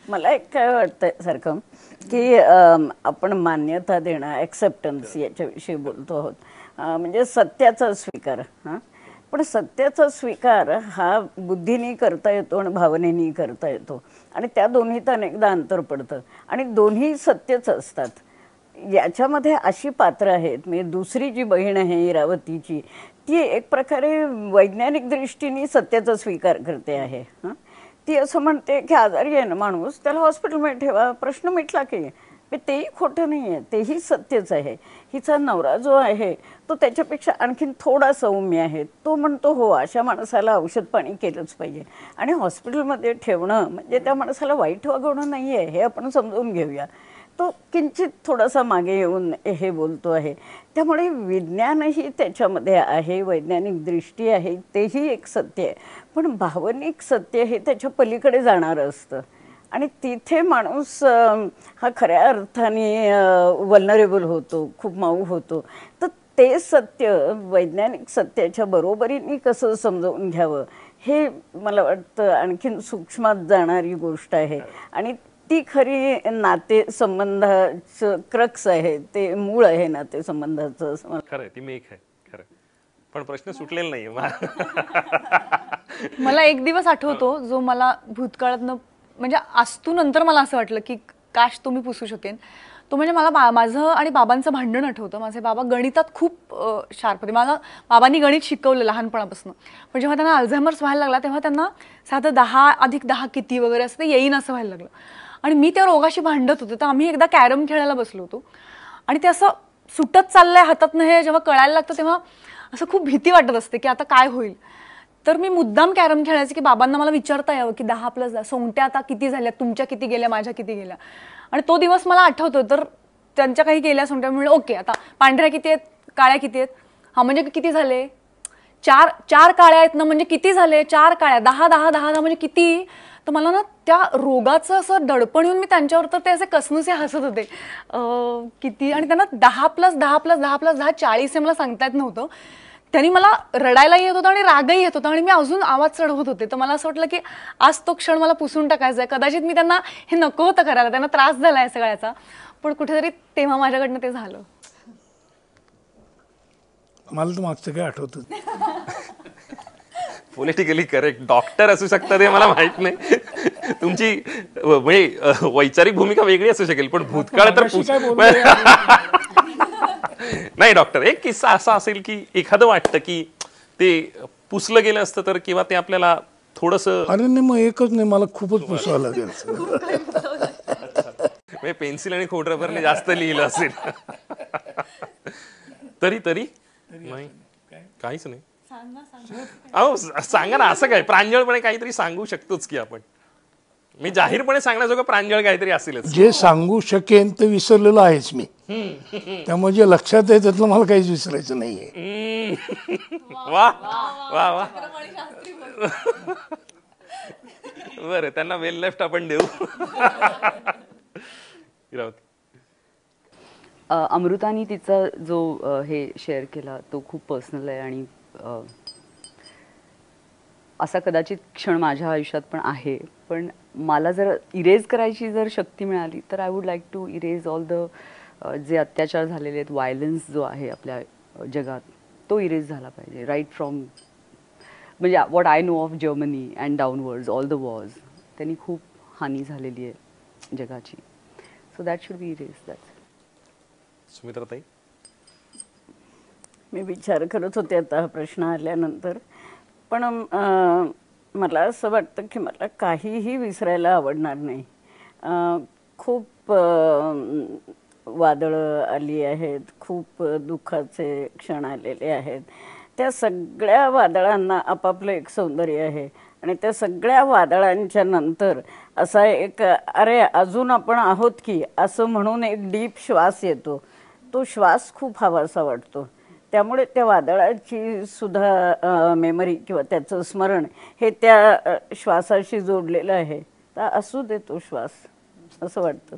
मला एक काय वाटतंय सारखं की आपण मान्यता देणं ऍक्सेप्टन्स याच्याविषयी बोलतो आहोत म्हणजे सत्याचा स्वीकार हां पण सत्याचा स्वीकार हा बुद्धीने करता येतो आणि भावनेनी करता येतो आणि त्या दोन्हीत अनेकदा अंतर पडतं आणि दोन्ही सत्यच असतात याच्यामध्ये अशी पात्र आहेत म्हणजे दुसरी जी बहीण आहे इरावतीची ती एक प्रकारे वैज्ञानिक दृष्टीने सत्याचा स्वीकार करते आहे ती असं म्हणते की आजारी आहे ना माणूस त्याला हॉस्पिटलमध्ये ठेवा प्रश्न मिटला की तेही खोटं नाही आहे तेही सत्यच आहे हिचा नवरा जो आहे तो त्याच्यापेक्षा आणखीन थोडा सौम्य आहे तो म्हणतो हो अशा माणसाला औषध पाणी केलंच पाहिजे आणि हॉस्पिटलमध्ये ठेवणं म्हणजे त्या माणसाला वाईट वागवणं नाही आहे हे आपण समजून घेऊया तो किंचित थोडासा मागे येऊन हे बोलतो आहे त्यामुळे विज्ञानही त्याच्यामध्ये आहे वैज्ञानिक दृष्टी आहे तेही एक सत्य आहे पण भावनिक सत्य हे त्याच्या पलीकडे जाणारं असतं आणि तिथे माणूस हा खऱ्या अर्थाने वल्नरेबल होतो खूप माऊ होतो तर ते सत्य वैज्ञानिक सत्याच्या बरोबरीने कसं समजवून घ्यावं हे मला वाटतं आणखीन सूक्ष्मात जाणारी गोष्ट आहे आणि ती खरी नाते संबंधाचं क्रक्स आहे ते मूळ आहे नाते संबंधाचं खरं ती मेक आहे खरं पण प्रश्न सुटलेला नाही मला एक दिवस आठवतो जो मला भूतकाळात म्हणजे आस्तू नंतर मला असं वाटलं की काश तुम्ही पुसू शकेन तो म्हणजे मला बा- माझं आणि बाबांचं भांडण आठवतं माझे बाबा गणितात खूप शार्प होते मला बाबांनी गणित शिकवलं लहानपणापासून पण जेव्हा त्यांना अल्झायमर्स व्हायला लागला तेव्हा त्यांना साधं दहा अधिक दहा किती वगैरे असं ते येईन असं व्हायला लागलं आणि मी त्या रोगाशी भांडत होते तर आम्ही एकदा कॅरम खेळायला बसलो होतो आणि ते असं सुटत चाललंय हातातनं हे जेव्हा कळायला लागतं तेव्हा असं खूप भीती वाटत असते की आता काय होईल तर मी मुद्दाम कॅरम खेळायचं की बाबांना मला विचारता यावं की दहा प्लस दहा सोंगट्या आता किती झाल्या तुमच्या किती गेल्या माझ्या किती गेल्या आणि तो दिवस मला आठवतो तर त्यांच्या काही गेल्या सोंगट्या म्हणजे ओके आता पांढऱ्या किती आहेत काळ्या किती आहेत हा म्हणजे किती झाले चार चार काळ्या आहेत ना म्हणजे किती झाले चार काळ्या दहा दहा दहा दहा म्हणजे किती तर मला ना त्या रोगाचं असं दडपण येऊन मी त्यांच्यावर तर ते असे कसनुसे हसत होते किती आणि त्यांना दहा प्लस दहा प्लस दहा प्लस दहा चाळीस हे मला सांगता येत नव्हतं त्यांनी मला रडायला येत होतं आणि रागही येत होता आणि मी अजून आवाज चढवत होते तर मला असं वाटलं की आज तो क्षण मला पुसून टाकायचा आहे कदाचित मी त्यांना हे नको होतं करायला त्यांना त्रास झाला आहे सगळ्याचा पण कुठेतरी तेव्हा माझ्याकडनं ते झालं मला तर मागचं काही आठवतं पॉलिटिकली करेक्ट डॉक्टर असू शकतात हे मला माहित नाही तुमची म्हणजे वैचारिक भूमिका वेगळी असू शकेल पण भूतकाळ तर नाही डॉक्टर एक किस्सा असा असेल की एखादं वाटतं की ते पुसलं गेलं असतं तर किंवा ते आपल्याला थोडस अरे नाही मग एकच नाही मला खूपच पुसावं लागेल पेन्सिल आणि खोट रबरने जास्त लिहिलं असेल तरी तरी काहीच नाही अहो सांगा ना असं काय प्रांजळपणे काहीतरी सांगू शकतोच की आपण मी जाहीरपणे सांगण्याजोगं प्रांजळ काहीतरी असेलच जे सांगू शकेन ते विसरलेलं आहेच मी त्यामुळे जे म्हणजे लक्षात आहे त्यातलं मला काहीच विसरायचं नाहीये वा वा वा बरं त्यांना वेल लेफ्ट आपण देऊ अमृतानी तिचा जो हे शेअर केला तो खूप पर्सनल आहे आणि असा कदाचित क्षण माझ्या आयुष्यात पण आहे पण मला जर इरेज करायची जर शक्ती मिळाली तर I would like to erase all the जे अत्याचार झालेले आहेत वायलन्स जो आहे आपल्या जगात तो इरेज झाला पाहिजे राईट फ्रॉम म्हणजे what I know of Germany and downwards all the wars त्यांनी खूप हानी झालेली आहे जगाची so that should be erase दॅट सुमित्राताई मी विचार करत होते आता हा प्रश्न आल्यानंतर पण मला असं वाटतं की मला काहीही विसरायला आवडणार नाही खूप वादळं आली आहेत खूप दुःखाचे क्षण आलेले आहेत त्या सगळ्या वादळांना आपापलं एक सौंदर्य आहे आणि त्या सगळ्या वादळांच्या नंतर असा एक अरे अजून आपण आहोत की असं म्हणून एक डीप श्वास येतो तो श्वास खूप हवासा वाटतो त्यामुळे त्या वादळाची सुद्धा मेमरी किंवा त्याचं स्मरण हे त्या श्वासाशी जोडलेलं आहे तर असू दे तो श्वास असं वाटतं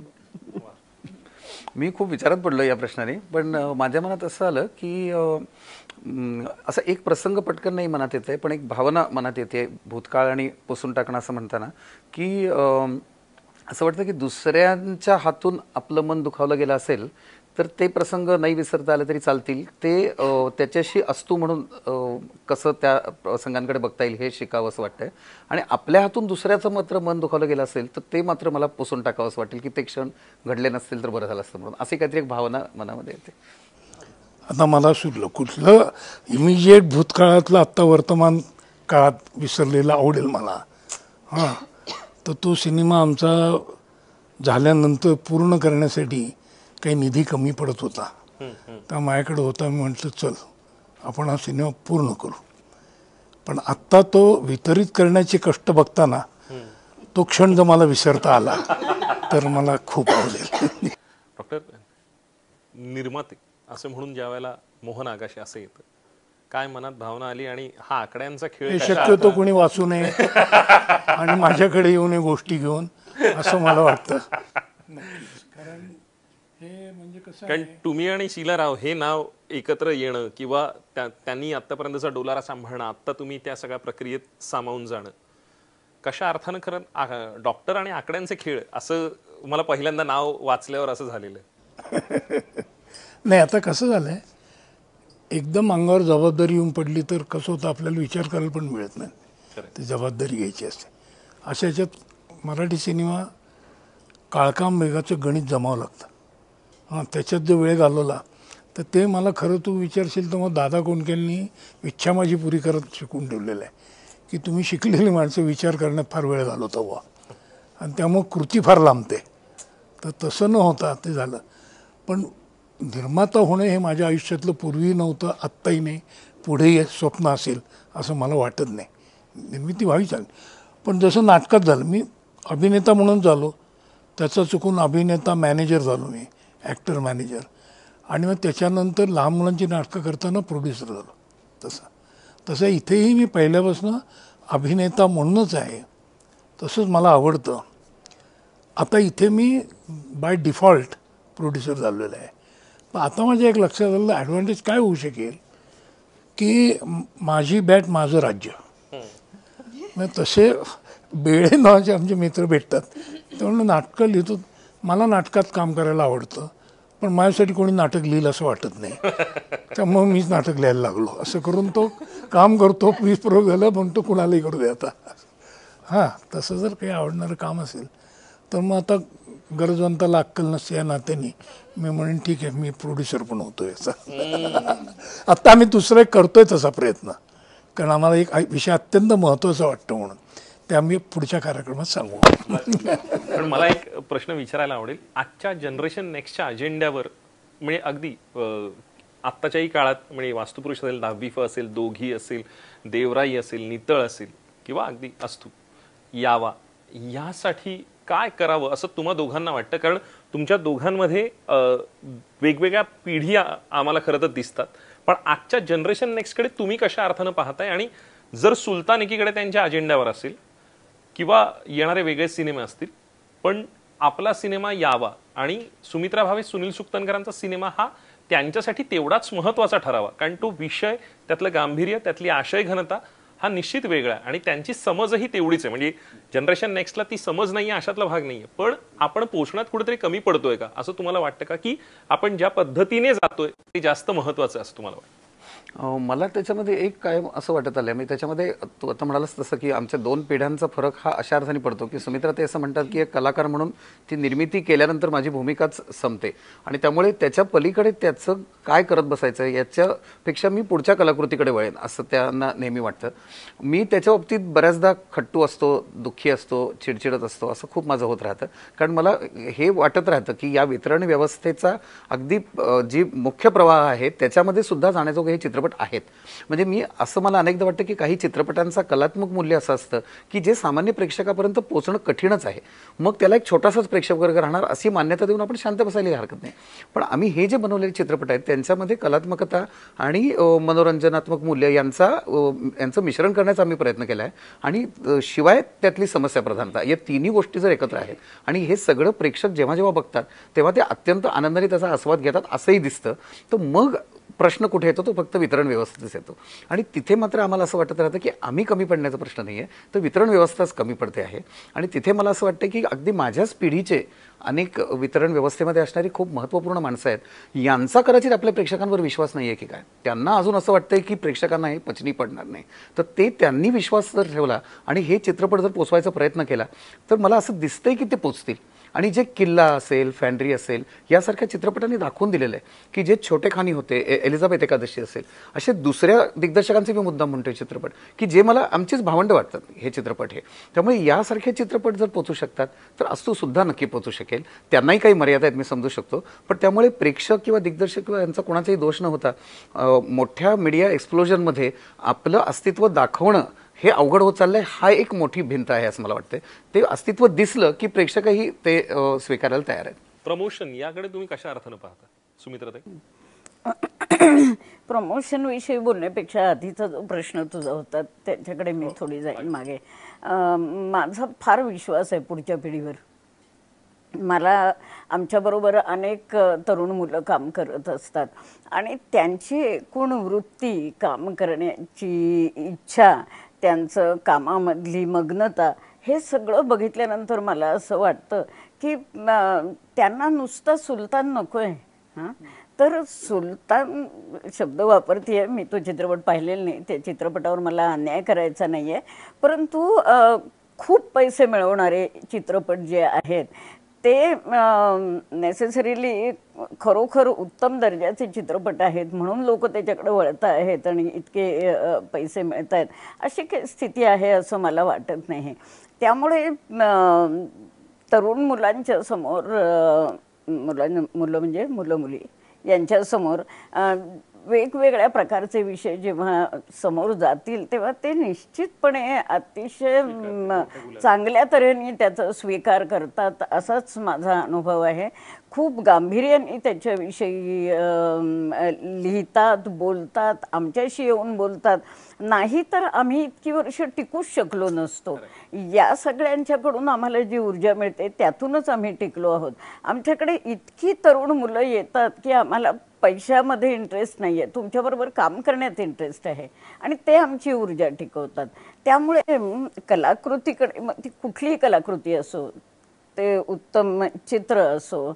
मी खूप विचारात पडलो या प्रश्नाने पण माझ्या मनात असं आलं की असा एक प्रसंग पटकन नाही मनात येत आहे पण एक भावना मनात येते भूतकाळ आणि पुसून टाकणं असं म्हणताना की असं वाटतं की दुसऱ्यांच्या हातून आपलं मन दुखावलं गेलं असेल तर ते प्रसंग नाही विसरता आले तरी चालतील ते त्याच्याशी असतो म्हणून कसं त्या प्रसंगांकडे बघता येईल हे शिकावं असं वाटतंय आणि आपल्या हातून दुसऱ्याचं मात्र मन दुखावलं गेलं असेल तर ते मात्र मला पुसून टाकावं असं वाटेल की ते क्षण घडले नसतील तर बरं झालं असतं म्हणून असे काहीतरी एक भावना मनामध्ये येते आता मला सुटलं कुठलं इमिजिएट भूतकाळातलं आत्ता वर्तमान काळात विसरलेलं आवडेल मला हां तर तो सिनेमा आमचा झाल्यानंतर पूर्ण करण्यासाठी काही निधी कमी पडत होता तर माझ्याकडे होता मी म्हटलं चल आपण हा सिनेमा पूर्ण करू पण आत्ता तो वितरित करण्याचे कष्ट बघताना तो क्षण जर मला विसरता आला तर मला खूप आवडेल डॉक्टर निर्माते असं म्हणून ज्या वेळेला मोहन आगाशे असं येतं काय मनात भावना आली आणि हा आकड्यांचा खेळ शक्यतो कोणी वाचू नये आणि माझ्याकडे येऊन नये गोष्टी घेऊन असं मला वाटतं म्हणजे कारण तुम्ही आणि शीला राव हे नाव एकत्र येणं किंवा त्यांनी आतापर्यंतचा डोलारा सांभाळणं आता तुम्ही त्या सगळ्या प्रक्रियेत सामावून जाणं कशा अर्थानं खरं डॉक्टर आणि आकड्यांचे खेळ असं मला पहिल्यांदा नाव वाचल्यावर असं झालेलं नाही आता कसं झालं एकदम अंगावर जबाबदारी येऊन पडली तर कसं होतं आपल्याला विचार करायला पण मिळत नाही ती जबाबदारी घ्यायची असते अशा याच्यात मराठी सिनेमा काळकाम वेगाचं गणित जमावं लागतं हां त्याच्यात जो वेळ घालवला तर ते मला खरं तू विचारशील तर मग दादा कोणक्यांनी इच्छा माझी पुरी करत शिकून ठेवलेलं आहे की तुम्ही शिकलेली माणसं विचार करण्यात फार वेळ घालवता व्हा आणि त्यामुळं कृती फार लांबते तर तसं न होता ते झालं पण निर्माता होणं हे माझ्या आयुष्यातलं पूर्वी नव्हतं आत्ताही नाही पुढेही स्वप्न असेल असं मला वाटत नाही निर्मिती व्हावी चालली पण जसं नाटकात झालं मी अभिनेता म्हणून झालो त्याचा चुकून अभिनेता मॅनेजर झालो मी ॲक्टर मॅनेजर आणि मग त्याच्यानंतर लहान मुलांची नाटकं करताना प्रोड्युसर झालो तसं तसं इथेही मी पहिल्यापासून अभिनेता म्हणूनच आहे तसंच मला आवडतं आता इथे मी बाय डिफॉल्ट प्रोड्युसर झालेलं आहे पण आता माझ्या एक लक्षात आलेलं ॲडव्हान्टेज काय होऊ शकेल की माझी बॅट माझं राज्य मग तसे बेळे नावाचे आमचे मित्र भेटतात त्यामुळे नाटकं लिहितो मला नाटकात काम करायला आवडतं पण माझ्यासाठी कोणी नाटक लिहिलं असं वाटत नाही त्यामुळं मीच नाटक लिहायला लागलो असं करून तो काम करतो वीज प्रयोग झाला म्हणतो तो कुणालाही करू दे आता हां तसं जर काही आवडणारं काम असेल तर मग आता गरजवंताला अक्कल नसते या नात्याने मी म्हणेन ठीक आहे मी प्रोड्युसर पण होतो याचा आत्ता आम्ही दुसरं एक करतोय तसा प्रयत्न कारण आम्हाला एक विषय अत्यंत महत्त्वाचा वाटतो म्हणून ते आम्ही पुढच्या कार्यक्रमात सांगू पण मला एक प्रश्न विचारायला आवडेल आजच्या जनरेशन नेक्स्टच्या अजेंड्यावर म्हणजे अगदी आत्ताच्याही काळात म्हणजे वास्तुपुरुष असेल दहावीफ असेल दोघी असेल देवराई असेल नितळ असेल किंवा अगदी अस्तू यावा यासाठी काय करावं असं तुम्हा दोघांना वाटतं कारण तुमच्या दोघांमध्ये वेगवेगळ्या पिढी आम्हाला खरं तर दिसतात पण आजच्या जनरेशन नेक्स्टकडे तुम्ही कशा अर्थानं पाहताय आणि जर सुलतान एकीकडे त्यांच्या अजेंड्यावर असेल किंवा येणारे वेगळे सिनेमे असतील पण आपला सिनेमा यावा आणि सुमित्रा भावे सुनील सुक्तनकरांचा सिनेमा हा त्यांच्यासाठी तेवढाच महत्वाचा ठरावा कारण तो विषय त्यातलं गांभीर्य त्यातली आशय घनता हा निश्चित वेगळा आहे आणि त्यांची समजही तेवढीच आहे म्हणजे जनरेशन नेक्स्टला ती समज नाही आहे अशातला भाग नाही आहे पण आपण पोषणात कुठेतरी कमी पडतोय का असं तुम्हाला वाटतं का की आपण ज्या पद्धतीने जातोय ते जास्त महत्वाचं असं तुम्हाला वाटतं मला त्याच्यामध्ये एक कायम असं वाटत आलं मी त्याच्यामध्ये तू आता म्हणालास तसं की आमच्या दोन पिढ्यांचा फरक हा अशा अर्थाने पडतो की सुमित्रा ते असं म्हणतात की एक कलाकार म्हणून ती निर्मिती केल्यानंतर माझी भूमिकाच संपते आणि त्यामुळे त्याच्या पलीकडे त्याचं काय करत बसायचं याच्यापेक्षा मी पुढच्या कलाकृतीकडे वळेन असं त्यांना नेहमी वाटतं मी त्याच्या बाबतीत बऱ्याचदा खट्टू असतो दुःखी असतो चिडचिडत असतो असं खूप माझं होत राहतं कारण मला हे वाटत राहतं की या वितरण व्यवस्थेचा अगदी जी मुख्य प्रवाह आहे त्याच्यामध्ये सुद्धा जाण्याजोगं हे चित्र चित्रपट आहेत म्हणजे मी असं मला अनेकदा वाटतं की काही चित्रपटांचा कलात्मक मूल्य असं असतं की जे सामान्य प्रेक्षकापर्यंत पोचणं कठीणच आहे मग त्याला एक छोटासाच प्रेक्षक वर्ग राहणार अशी मान्यता देऊन आपण शांत बसायला हरकत नाही पण आम्ही हे जे बनवलेले चित्रपट आहेत त्यांच्यामध्ये कलात्मकता आणि मनोरंजनात्मक मूल्य यांचा यांचं मिश्रण करण्याचा आम्ही प्रयत्न केला आहे आणि शिवाय त्यातली समस्या प्रधानता या तिन्ही गोष्टी जर एकत्र आहेत आणि हे सगळं प्रेक्षक जेव्हा जेव्हा बघतात तेव्हा ते अत्यंत आनंदाने त्याचा आस्वाद घेतात असंही दिसतं तर मग प्रश्न कुठे येतो तो फक्त वितरण व्यवस्थेतच येतो आणि तिथे मात्र आम्हाला असं वाटत राहतं की आम्ही कमी पडण्याचा प्रश्न नाही आहे तर वितरण व्यवस्थाच कमी पडते आहे आणि तिथे मला असं वाटतं की अगदी माझ्याच पिढीचे अनेक वितरण व्यवस्थेमध्ये असणारी खूप महत्त्वपूर्ण माणसं आहेत यांचा कदाचित आपल्या प्रेक्षकांवर विश्वास नाही आहे की काय त्यांना अजून असं आहे की प्रेक्षकांना हे पचनी पडणार नाही तर ते त्यांनी विश्वास जर ठेवला आणि हे चित्रपट जर पोचवायचा प्रयत्न केला तर मला असं दिसतंय की ते पोचतील आणि जे किल्ला असेल फॅन्ड्री असेल यासारख्या चित्रपटांनी दाखवून दिलेलं आहे की जे छोटे खानी होते एलिझाबेथ एकादशी असेल असे दुसऱ्या दिग्दर्शकांचे मी मुद्दा म्हणतोय चित्रपट की जे मला आमचीच भावंड वाटतात हे चित्रपट हे त्यामुळे यासारखे चित्रपट जर पोचू शकतात तर अस्तू सुद्धा नक्की पोचू शकेल त्यांनाही काही मर्यादा आहेत मी समजू शकतो पण त्यामुळे प्रेक्षक किंवा दिग्दर्शक किंवा यांचा कोणाचाही दोष न होता मोठ्या मीडिया एक्सप्लोजनमध्ये आपलं अस्तित्व दाखवणं हे अवघड होत चाललंय हा एक मोठी भिंत आहे असं मला वाटतं ते अस्तित्व दिसलं की प्रेक्षकही ते स्वीकारायला तयार आहेत प्रमोशन याकडे तुम्ही कशा अर्थानं पाहता सुमित्राताई प्रमोशन विषयी बोलण्यापेक्षा आधीचा जो प्रश्न तुझा होता त्याच्याकडे मी थोडी जाईन मागे माझा फार विश्वास आहे पुढच्या पिढीवर मला आमच्याबरोबर अनेक तरुण मुलं काम करत असतात आणि त्यांची एकूण वृत्ती काम करण्याची इच्छा त्यांचं कामामधली मग्नता हे सगळं बघितल्यानंतर मला असं वाटतं की त्यांना नुसता सुलतान नको आहे तर सुलतान शब्द वापरते आहे मी तो चित्रपट पाहिलेला नाही त्या चित्रपटावर मला अन्याय करायचा नाही आहे परंतु खूप पैसे मिळवणारे चित्रपट जे आहेत ते नेसेसरीली खरोखर उत्तम दर्जाचे चित्रपट आहेत म्हणून लोक त्याच्याकडे वळत आहेत आणि इतके पैसे मिळत आहेत अशी काही स्थिती आहे असं मला वाटत नाही त्यामुळे तरुण मुलांच्या समोर मुलां मुलं म्हणजे मुलं मुली यांच्यासमोर वेगवेगळ्या प्रकारचे विषय जेव्हा समोर जातील तेव्हा ते निश्चितपणे अतिशय चांगल्या तऱ्हेने त्याचा स्वीकार करतात असाच माझा अनुभव आहे खूप गांभीर्याने त्याच्याविषयी लिहितात बोलतात आमच्याशी येऊन बोलतात नाही तर आम्ही इतकी वर्ष टिकूच शकलो नसतो या सगळ्यांच्याकडून आम्हाला जी ऊर्जा मिळते त्यातूनच आम्ही टिकलो आहोत आमच्याकडे इतकी तरुण मुलं येतात की आम्हाला पैशामध्ये इंटरेस्ट नाही आहे तुमच्याबरोबर काम करण्यात इंटरेस्ट आहे आणि ते आमची ऊर्जा टिकवतात त्यामुळे कलाकृतीकडे मग ती कुठलीही कलाकृती असो ते उत्तम चित्र असो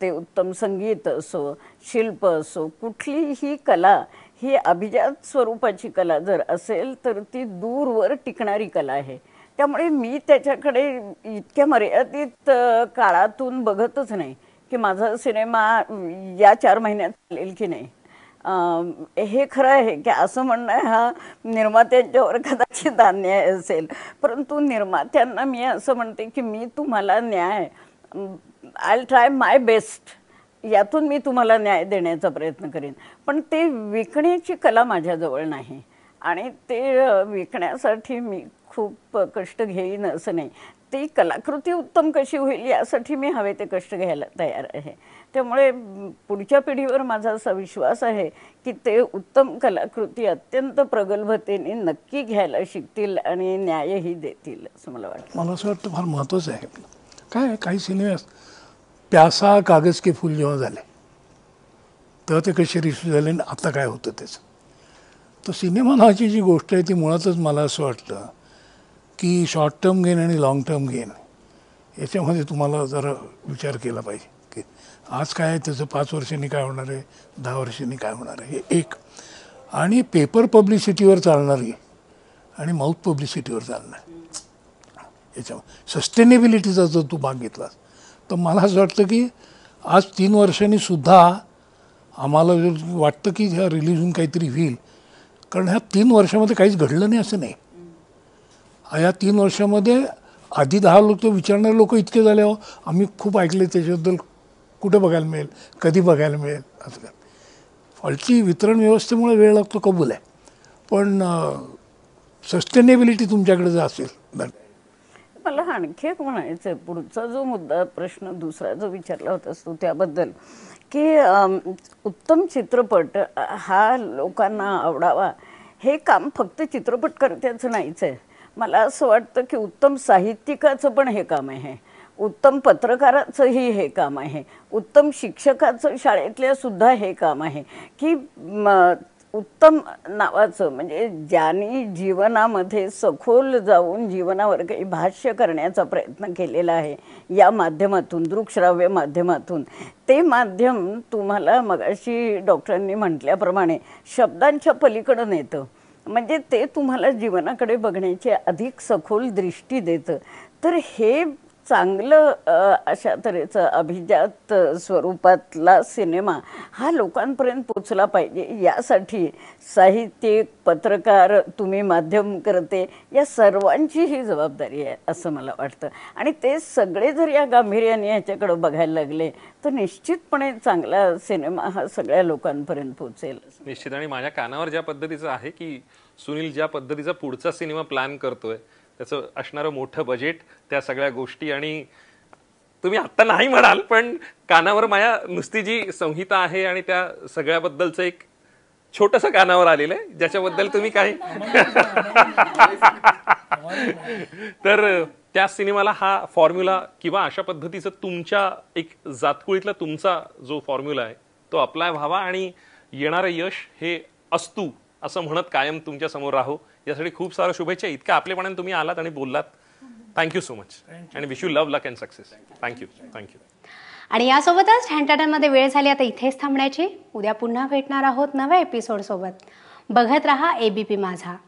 ते उत्तम संगीत असो शिल्प असो कुठलीही कला ही अभिजात स्वरूपाची कला जर असेल तर ती दूरवर टिकणारी कला आहे त्यामुळे मी त्याच्याकडे इतक्या मर्यादित काळातून बघतच नाही की माझा सिनेमा या चार महिन्यात चालेल की नाही हे खरं आहे की असं म्हणणं हा निर्मात्यांच्यावर कदाचित अन्याय असेल परंतु निर्मात्यांना मी असं म्हणते की मी तुम्हाला न्याय आय ट्राय माय बेस्ट यातून मी तुम्हाला न्याय देण्याचा प्रयत्न करेन पण ते विकण्याची कला माझ्याजवळ नाही आणि ते विकण्यासाठी मी खूप कष्ट घेईन असं नाही ती कलाकृती उत्तम कशी होईल यासाठी मी हवे ते कष्ट घ्यायला तयार आहे त्यामुळे पुढच्या पिढीवर माझा असा विश्वास आहे की ते उत्तम कलाकृती अत्यंत प्रगल्भतेने नक्की घ्यायला शिकतील आणि न्यायही देतील असं मला वाटतं मला असं वाटतं फार महत्त्वाचं आहे काय काही सिनेमे प्यासा कागज के फुल जेव्हा झाले तेव्हा ते कसे रिस्यू झाले आणि आता काय होतं त्याचं तर सिनेमा नावाची जी गोष्ट आहे ती मुळातच मला असं वाटतं की शॉर्ट टर्म गेन आणि लाँग टर्म गेन याच्यामध्ये तुम्हाला जरा विचार केला पाहिजे की आज काय आहे त्याचं पाच वर्षांनी काय होणार आहे दहा वर्षांनी काय होणार आहे हे एक आणि पेपर पब्लिसिटीवर चालणारी आणि माउथ पब्लिसिटीवर चालणार याच्या सस्टेनेबिलिटीचा जर तू भाग घेतला तर मला असं वाटतं की आज तीन वर्षांनी सुद्धा आम्हाला वाटतं की ह्या होऊन काहीतरी होईल कारण ह्या तीन वर्षामध्ये काहीच घडलं नाही असं नाही या तीन वर्षामध्ये आधी दहा लोक विचारणारे लोक इतके झाले हो आम्ही खूप ऐकले त्याच्याबद्दल कुठं बघायला मिळेल कधी बघायला मिळेल असं काय वितरण व्यवस्थेमुळे वेळ लागतो कबूल आहे पण सस्टेनेबिलिटी तुमच्याकडे जर असेल मला आणखी एक म्हणायचं आहे पुढचा जो मुद्दा प्रश्न दुसरा जो विचारला होता असतो त्याबद्दल की उत्तम चित्रपट हा लोकांना आवडावा हे काम फक्त चित्रपट नाहीच आहे मला असं वाटतं की उत्तम साहित्यिकाचं पण हे काम आहे उत्तम पत्रकाराचंही हे काम आहे उत्तम शिक्षकाचं शाळेतल्या सुद्धा हे काम आहे की उत्तम नावाचं म्हणजे ज्यांनी जीवनामध्ये सखोल जाऊन जीवनावर काही भाष्य करण्याचा प्रयत्न केलेला आहे या माध्यमातून दृकश्राव्य माध्यमातून ते माध्यम तुम्हाला मगाशी डॉक्टरांनी म्हटल्याप्रमाणे शब्दांच्या पलीकडं नेतं म्हणजे ते तुम्हाला जीवनाकडे बघण्याची अधिक सखोल दृष्टी देतं तर हे चांगलं अशा तऱ्हेचं अभिजात स्वरूपातला सिनेमा हा लोकांपर्यंत पोचला पाहिजे यासाठी साहित्यिक पत्रकार तुम्ही माध्यम करते या सर्वांची ही जबाबदारी आहे असं मला वाटतं आणि ते सगळे जर या गांभीर्याने याच्याकडं बघायला लागले तर निश्चितपणे चांगला सिनेमा हा सगळ्या लोकांपर्यंत पोहोचेल निश्चित आणि माझ्या कानावर ज्या पद्धतीचं आहे की सुनील ज्या पद्धतीचा पुढचा सिनेमा प्लॅन करतोय त्याचं असणारं मोठं बजेट त्या सगळ्या गोष्टी आणि तुम्ही आत्ता नाही म्हणाल पण कानावर माझ्या नुसती जी संहिता आहे आणि त्या सगळ्याबद्दलचं एक छोटस कानावर आलेलं आहे ज्याच्याबद्दल तुम्ही काही तर त्या सिनेमाला हा फॉर्म्युला किंवा अशा पद्धतीचं तुमच्या एक जातकुळीतला तुमचा जो फॉर्म्युला आहे तो अप्लाय व्हावा आणि येणारं यश हे असतू असं म्हणत कायम तुमच्या समोर राहू यासाठी खूप साऱ्या शुभेच्छा इतक्या आपलेपणाने तुम्ही आलात आणि बोललात थँक्यू सो मच आणि wish you love luck and success thank you thank you आणि यासोबतच हँटाटनमध्ये वेळ झाली आता इथेच थांबण्याची उद्या पुन्हा भेटणार आहोत नव्या एपिसोडसोबत बघत रहा एबीपी माझा